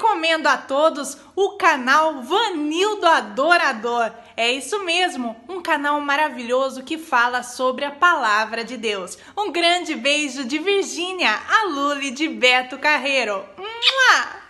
recomendo a todos o canal Vanildo Adorador. É isso mesmo, um canal maravilhoso que fala sobre a palavra de Deus. Um grande beijo de Virgínia, a Luli de Beto Carreiro. Mua!